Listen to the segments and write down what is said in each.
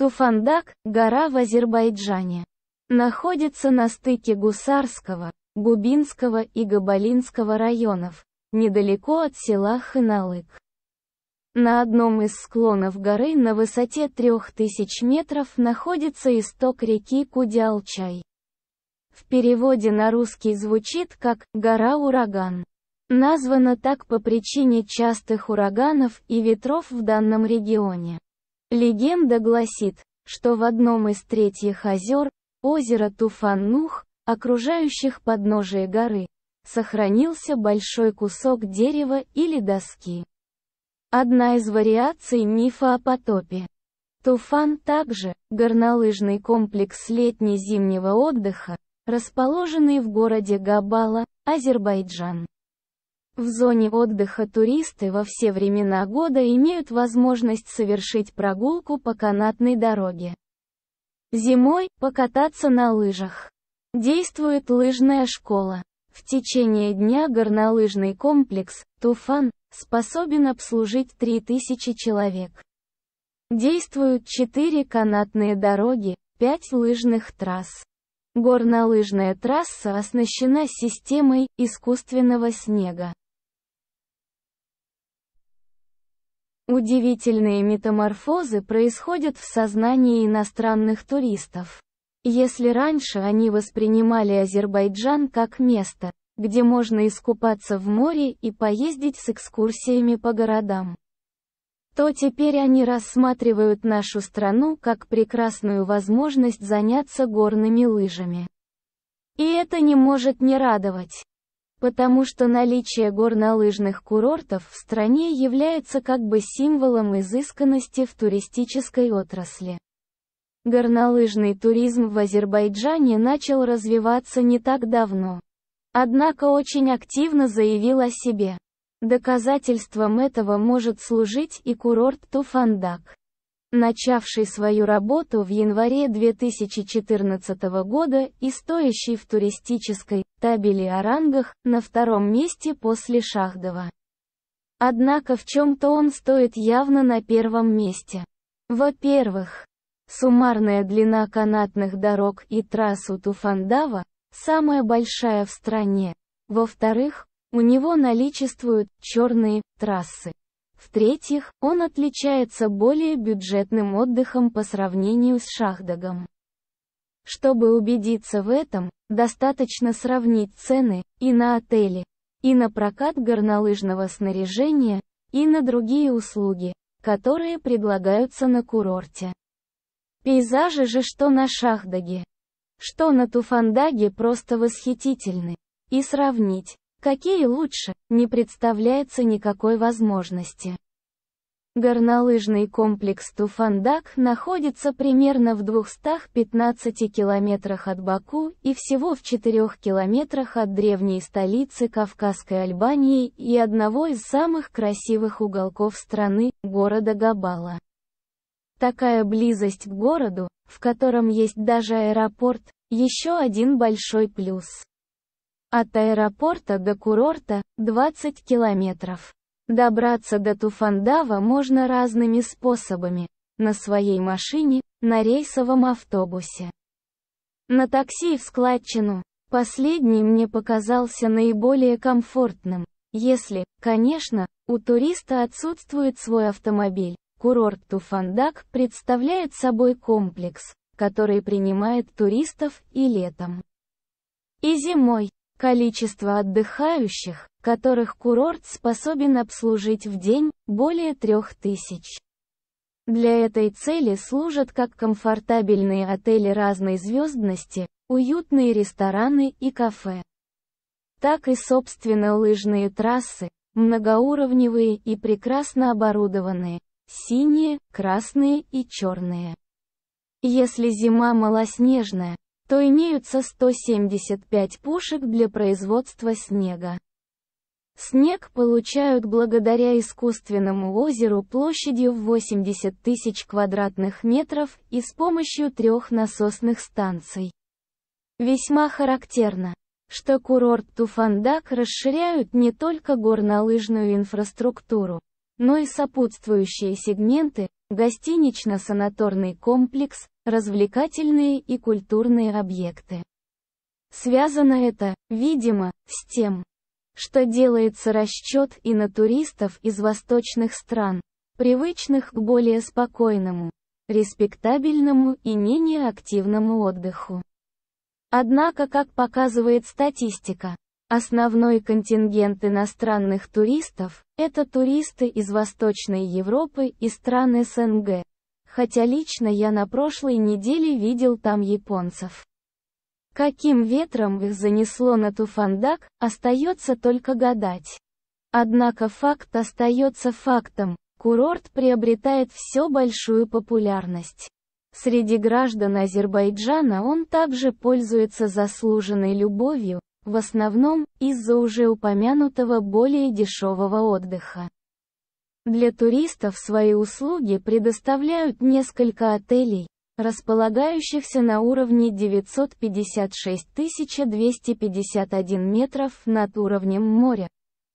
Туфандак, гора в Азербайджане. Находится на стыке Гусарского, Губинского и Габалинского районов, недалеко от села Хыналык. На одном из склонов горы на высоте 3000 метров находится исток реки Кудялчай. В переводе на русский звучит как «гора-ураган». Названа так по причине частых ураганов и ветров в данном регионе. Легенда гласит, что в одном из третьих озер, озера Туфаннух, окружающих подножие горы, сохранился большой кусок дерева или доски. Одна из вариаций мифа о потопе. Туфан также, горнолыжный комплекс летне-зимнего отдыха, расположенный в городе Габала, Азербайджан. В зоне отдыха туристы во все времена года имеют возможность совершить прогулку по канатной дороге. Зимой – покататься на лыжах. Действует лыжная школа. В течение дня горнолыжный комплекс «Туфан» способен обслужить 3000 человек. Действуют 4 канатные дороги, 5 лыжных трасс. Горнолыжная трасса оснащена системой искусственного снега. Удивительные метаморфозы происходят в сознании иностранных туристов. Если раньше они воспринимали Азербайджан как место, где можно искупаться в море и поездить с экскурсиями по городам, то теперь они рассматривают нашу страну как прекрасную возможность заняться горными лыжами. И это не может не радовать потому что наличие горнолыжных курортов в стране является как бы символом изысканности в туристической отрасли. Горнолыжный туризм в Азербайджане начал развиваться не так давно. Однако очень активно заявил о себе. Доказательством этого может служить и курорт Туфандак начавший свою работу в январе 2014 года и стоящий в туристической табели о рангах на втором месте после Шахдова. Однако в чем-то он стоит явно на первом месте. Во-первых, суммарная длина канатных дорог и трассу Туфандава самая большая в стране. Во-вторых, у него наличествуют черные трассы. В-третьих, он отличается более бюджетным отдыхом по сравнению с шахдагом. Чтобы убедиться в этом, достаточно сравнить цены и на отели, и на прокат горнолыжного снаряжения, и на другие услуги, которые предлагаются на курорте. Пейзажи же что на Шахдаге, что на Туфандаге просто восхитительны. И сравнить, Какие лучше, не представляется никакой возможности. Горнолыжный комплекс Туфандак находится примерно в 215 километрах от Баку и всего в 4 километрах от древней столицы Кавказской Альбании и одного из самых красивых уголков страны, города Габала. Такая близость к городу, в котором есть даже аэропорт, еще один большой плюс. От аэропорта до курорта – 20 километров. Добраться до Туфандава можно разными способами. На своей машине, на рейсовом автобусе. На такси в складчину. Последний мне показался наиболее комфортным. Если, конечно, у туриста отсутствует свой автомобиль. Курорт Туфандак представляет собой комплекс, который принимает туристов и летом, и зимой. Количество отдыхающих, которых курорт способен обслужить в день, более трех тысяч. Для этой цели служат как комфортабельные отели разной звездности, уютные рестораны и кафе, так и собственно лыжные трассы, многоуровневые и прекрасно оборудованные, синие, красные и черные. Если зима малоснежная, то имеются 175 пушек для производства снега. Снег получают благодаря искусственному озеру площадью в 80 тысяч квадратных метров и с помощью трех насосных станций. Весьма характерно, что курорт Туфандак расширяют не только горнолыжную инфраструктуру, но и сопутствующие сегменты, гостинично-санаторный комплекс, развлекательные и культурные объекты. Связано это, видимо, с тем, что делается расчет и на туристов из восточных стран, привычных к более спокойному, респектабельному и менее активному отдыху. Однако, как показывает статистика, основной контингент иностранных туристов – это туристы из Восточной Европы и стран СНГ, хотя лично я на прошлой неделе видел там японцев. Каким ветром их занесло на Туфандак, остается только гадать. Однако факт остается фактом, курорт приобретает все большую популярность. Среди граждан Азербайджана он также пользуется заслуженной любовью, в основном, из-за уже упомянутого более дешевого отдыха. Для туристов свои услуги предоставляют несколько отелей, располагающихся на уровне 956 251 метров над уровнем моря.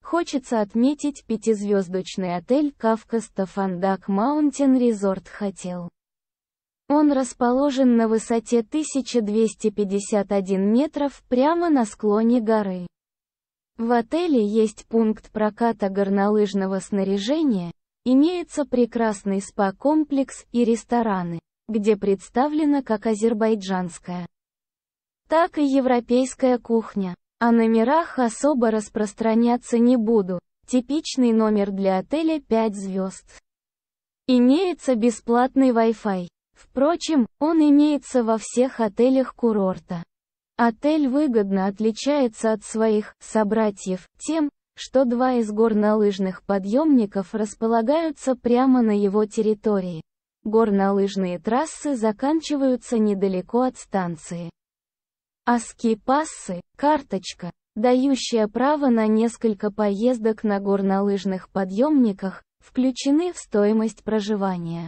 Хочется отметить пятизвездочный отель «Кавказ Тафандак Маунтин Резорт Хотел». Он расположен на высоте 1251 метров прямо на склоне горы. В отеле есть пункт проката горнолыжного снаряжения, имеется прекрасный спа-комплекс и рестораны, где представлена как азербайджанская, так и европейская кухня. О номерах особо распространяться не буду, типичный номер для отеля 5 звезд. Имеется бесплатный Wi-Fi. Впрочем, он имеется во всех отелях курорта. Отель выгодно отличается от своих собратьев тем, что два из горнолыжных подъемников располагаются прямо на его территории. Горнолыжные трассы заканчиваются недалеко от станции. А ски-пассы – карточка, дающая право на несколько поездок на горнолыжных подъемниках, включены в стоимость проживания.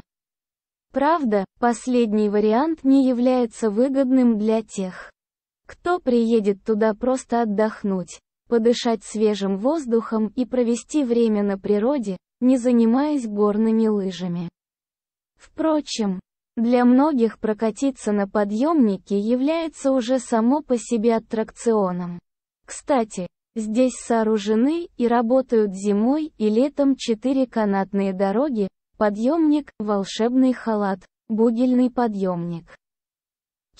Правда, последний вариант не является выгодным для тех, кто приедет туда просто отдохнуть, подышать свежим воздухом и провести время на природе, не занимаясь горными лыжами. Впрочем, для многих прокатиться на подъемнике является уже само по себе аттракционом. Кстати, здесь сооружены и работают зимой и летом четыре канатные дороги, подъемник, волшебный халат, бугельный подъемник.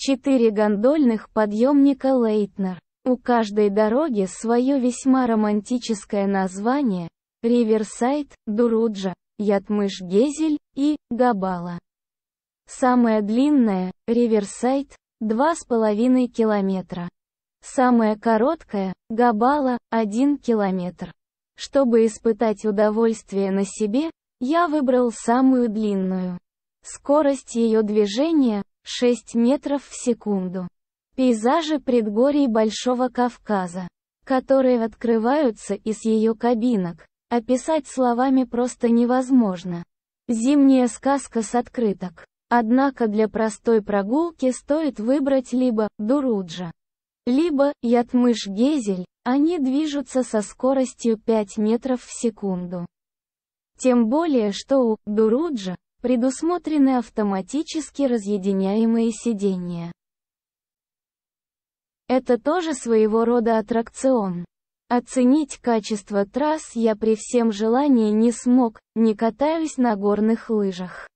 Четыре гондольных подъемника Лейтнер. У каждой дороги свое весьма романтическое название – Риверсайд, Дуруджа, Ятмыш-Гезель и Габала. Самая длинная – Риверсайд, 2,5 километра. Самая короткая – Габала, 1 километр. Чтобы испытать удовольствие на себе, я выбрал самую длинную. Скорость ее движения 6 метров в секунду. Пейзажи предгорий Большого Кавказа, которые открываются из ее кабинок, описать словами просто невозможно. Зимняя сказка с открыток. Однако для простой прогулки стоит выбрать либо Дуруджа, либо Ятмыш-Гезель, они движутся со скоростью 5 метров в секунду. Тем более, что у Дуруджа Предусмотрены автоматически разъединяемые сиденья. Это тоже своего рода аттракцион. Оценить качество трасс я при всем желании не смог, не катаюсь на горных лыжах.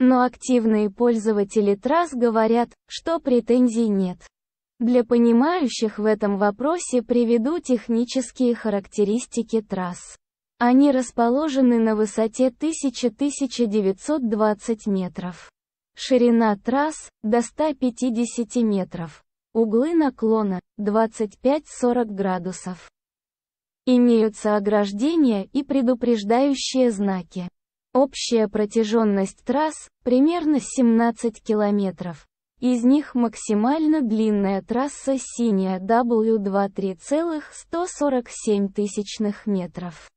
Но активные пользователи трасс говорят, что претензий нет. Для понимающих в этом вопросе приведу технические характеристики трасс. Они расположены на высоте 1000-1920 метров. Ширина трасс – до 150 метров. Углы наклона – 25-40 градусов. Имеются ограждения и предупреждающие знаки. Общая протяженность трасс – примерно 17 километров. Из них максимально длинная трасса синяя W2 3,147 метров.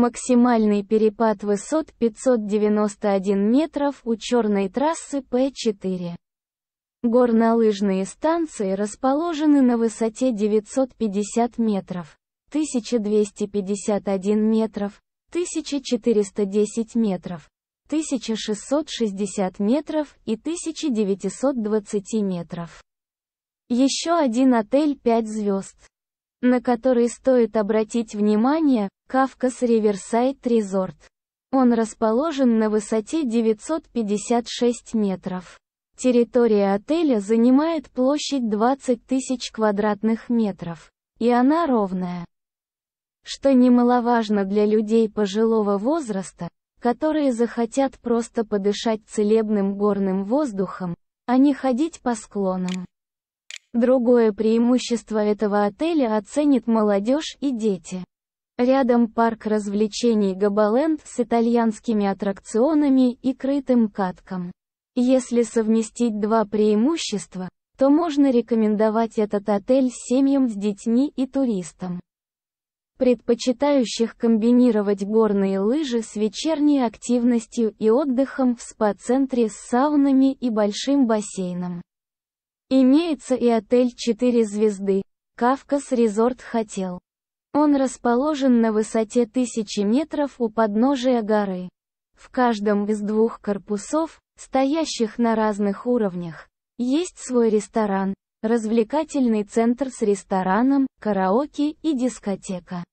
Максимальный перепад высот 591 метров у черной трассы П4. Горнолыжные станции расположены на высоте 950 метров, 1251 метров, 1410 метров, 1660 метров и 1920 метров. Еще один отель 5 звезд, на который стоит обратить внимание, Кавказ Риверсайд Резорт. Он расположен на высоте 956 метров. Территория отеля занимает площадь 20 тысяч квадратных метров, и она ровная. Что немаловажно для людей пожилого возраста, которые захотят просто подышать целебным горным воздухом, а не ходить по склонам. Другое преимущество этого отеля оценит молодежь и дети. Рядом парк развлечений Габаленд с итальянскими аттракционами и крытым катком. Если совместить два преимущества, то можно рекомендовать этот отель семьям с детьми и туристам, предпочитающих комбинировать горные лыжи с вечерней активностью и отдыхом в спа-центре с саунами и большим бассейном. Имеется и отель 4 звезды, Кавказ Резорт Хотел. Он расположен на высоте тысячи метров у подножия горы. В каждом из двух корпусов, стоящих на разных уровнях, есть свой ресторан, развлекательный центр с рестораном, караоке и дискотека.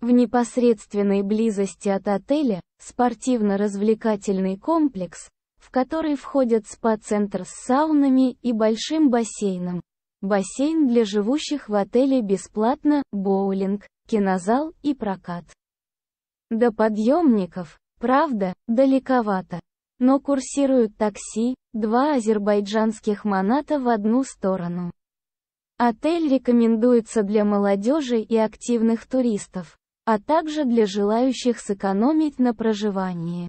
В непосредственной близости от отеля – спортивно-развлекательный комплекс, в который входят спа-центр с саунами и большим бассейном, бассейн для живущих в отеле бесплатно, боулинг, кинозал и прокат. До подъемников, правда, далековато. Но курсируют такси, два азербайджанских маната в одну сторону. Отель рекомендуется для молодежи и активных туристов, а также для желающих сэкономить на проживании.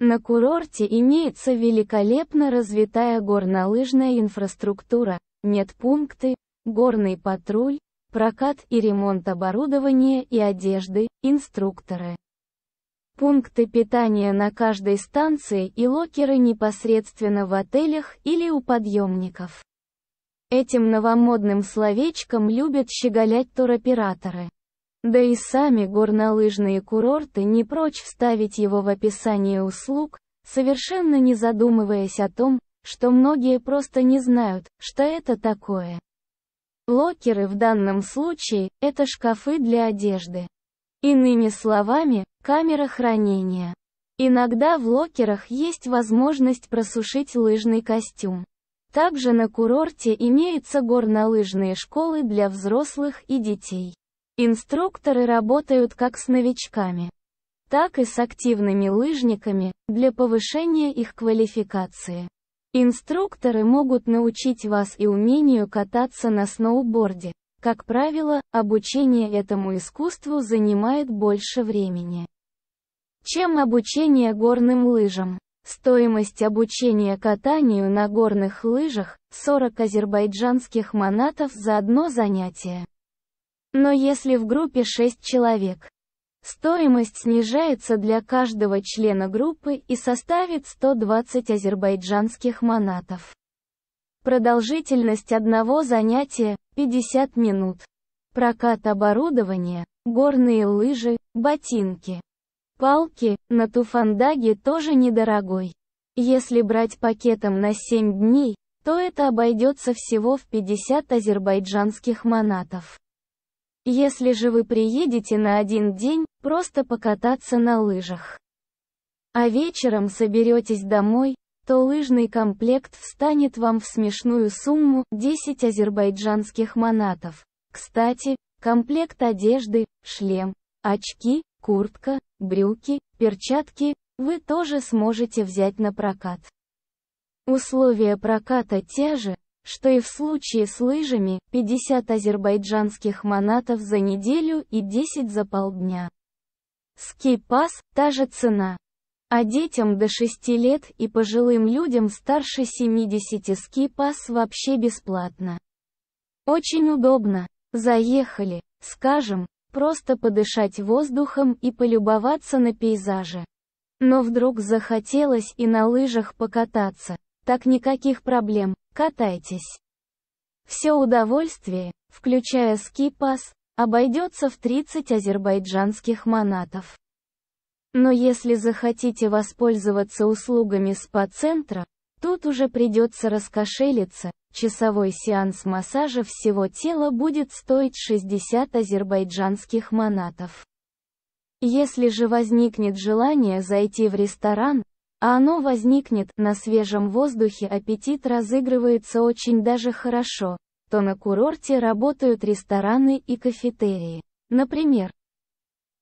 На курорте имеется великолепно развитая горнолыжная инфраструктура, нет пункты, горный патруль, прокат и ремонт оборудования и одежды, инструкторы. Пункты питания на каждой станции и локеры непосредственно в отелях или у подъемников. Этим новомодным словечком любят щеголять туроператоры. Да и сами горнолыжные курорты не прочь вставить его в описание услуг, совершенно не задумываясь о том, что многие просто не знают, что это такое. Локеры в данном случае – это шкафы для одежды. Иными словами, камера хранения. Иногда в локерах есть возможность просушить лыжный костюм. Также на курорте имеются горнолыжные школы для взрослых и детей. Инструкторы работают как с новичками, так и с активными лыжниками, для повышения их квалификации. Инструкторы могут научить вас и умению кататься на сноуборде. Как правило, обучение этому искусству занимает больше времени, чем обучение горным лыжам. Стоимость обучения катанию на горных лыжах – 40 азербайджанских манатов за одно занятие. Но если в группе 6 человек, Стоимость снижается для каждого члена группы и составит 120 азербайджанских манатов. Продолжительность одного занятия – 50 минут. Прокат оборудования, горные лыжи, ботинки, палки, на Туфандаге тоже недорогой. Если брать пакетом на 7 дней, то это обойдется всего в 50 азербайджанских манатов. Если же вы приедете на один день, просто покататься на лыжах. А вечером соберетесь домой, то лыжный комплект встанет вам в смешную сумму 10 азербайджанских манатов. Кстати, комплект одежды, шлем, очки, куртка, брюки, перчатки, вы тоже сможете взять на прокат. Условия проката те же, что и в случае с лыжами, 50 азербайджанских манатов за неделю и 10 за полдня. Скейпас – та же цена. А детям до 6 лет и пожилым людям старше 70 скипас вообще бесплатно. Очень удобно. Заехали, скажем, просто подышать воздухом и полюбоваться на пейзаже. Но вдруг захотелось и на лыжах покататься. Так никаких проблем, катайтесь. Все удовольствие, включая скипас, обойдется в 30 азербайджанских манатов. Но если захотите воспользоваться услугами спа-центра, тут уже придется раскошелиться, часовой сеанс массажа всего тела будет стоить 60 азербайджанских манатов. Если же возникнет желание зайти в ресторан, а оно возникнет на свежем воздухе, аппетит разыгрывается очень даже хорошо, то на курорте работают рестораны и кафетерии. Например,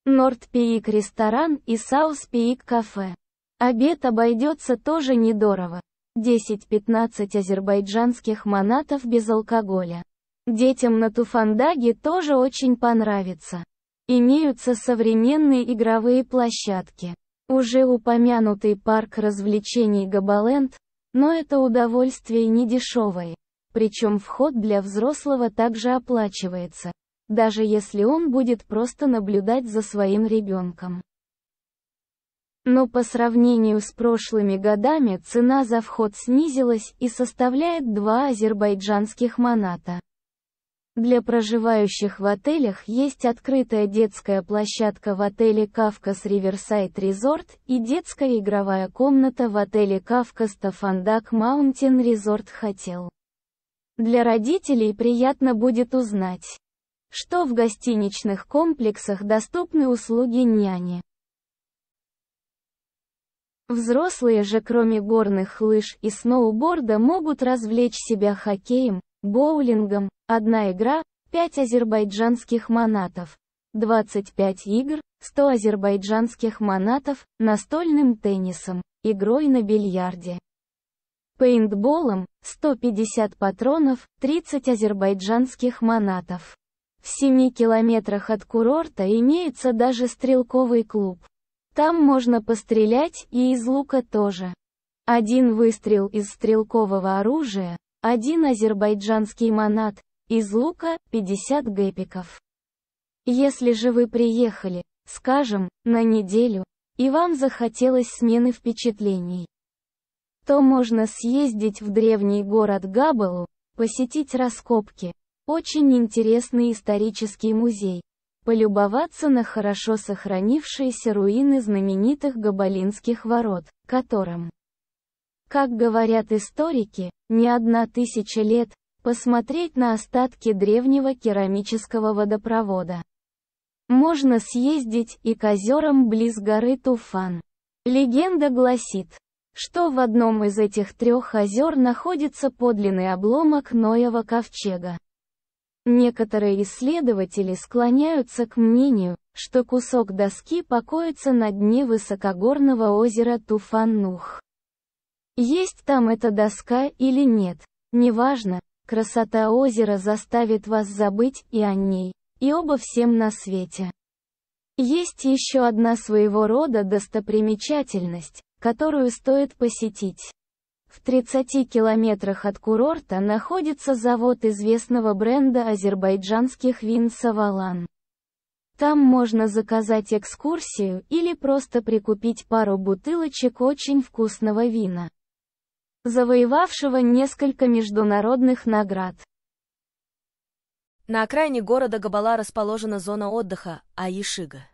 Норд Пиик ресторан и Саус Пиик кафе. Обед обойдется тоже недорого. 10-15 азербайджанских манатов без алкоголя. Детям на Туфандаге тоже очень понравится. Имеются современные игровые площадки. Уже упомянутый парк развлечений Габаленд, но это удовольствие не дешевое. Причем вход для взрослого также оплачивается, даже если он будет просто наблюдать за своим ребенком. Но по сравнению с прошлыми годами цена за вход снизилась и составляет 2 азербайджанских маната. Для проживающих в отелях есть открытая детская площадка в отеле «Кавказ Риверсайд Резорт» и детская игровая комната в отеле «Кавказ Тафандак Маунтин Резорт Хотел». Для родителей приятно будет узнать, что в гостиничных комплексах доступны услуги няни. Взрослые же кроме горных лыж и сноуборда могут развлечь себя хоккеем, боулингом, одна игра, 5 азербайджанских манатов, 25 игр, 100 азербайджанских манатов, настольным теннисом, игрой на бильярде пейнтболом, 150 патронов, 30 азербайджанских манатов. В 7 километрах от курорта имеется даже стрелковый клуб. Там можно пострелять и из лука тоже. Один выстрел из стрелкового оружия, один азербайджанский манат, из лука 50 гэпиков. Если же вы приехали, скажем, на неделю, и вам захотелось смены впечатлений, то можно съездить в древний город Габалу, посетить раскопки, очень интересный исторический музей, полюбоваться на хорошо сохранившиеся руины знаменитых Габалинских ворот, которым, как говорят историки, не одна тысяча лет, посмотреть на остатки древнего керамического водопровода. Можно съездить и к озерам близ горы Туфан. Легенда гласит, что в одном из этих трех озер находится подлинный обломок Ноева ковчега. Некоторые исследователи склоняются к мнению, что кусок доски покоится на дне высокогорного озера Туфаннух. Есть там эта доска или нет, неважно, красота озера заставит вас забыть и о ней, и обо всем на свете. Есть еще одна своего рода достопримечательность, которую стоит посетить. В 30 километрах от курорта находится завод известного бренда азербайджанских вин «Савалан». Там можно заказать экскурсию или просто прикупить пару бутылочек очень вкусного вина, завоевавшего несколько международных наград. На окраине города Габала расположена зона отдыха Аишига.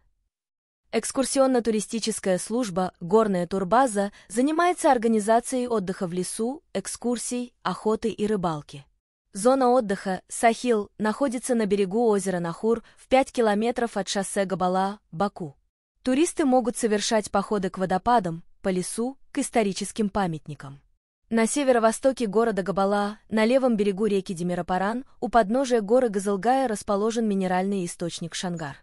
Экскурсионно-туристическая служба «Горная турбаза» занимается организацией отдыха в лесу, экскурсий, охоты и рыбалки. Зона отдыха «Сахил» находится на берегу озера Нахур в 5 километров от шоссе Габала, Баку. Туристы могут совершать походы к водопадам, по лесу, к историческим памятникам. На северо-востоке города Габала, на левом берегу реки Демиропаран, у подножия горы Газылгая расположен минеральный источник Шангар.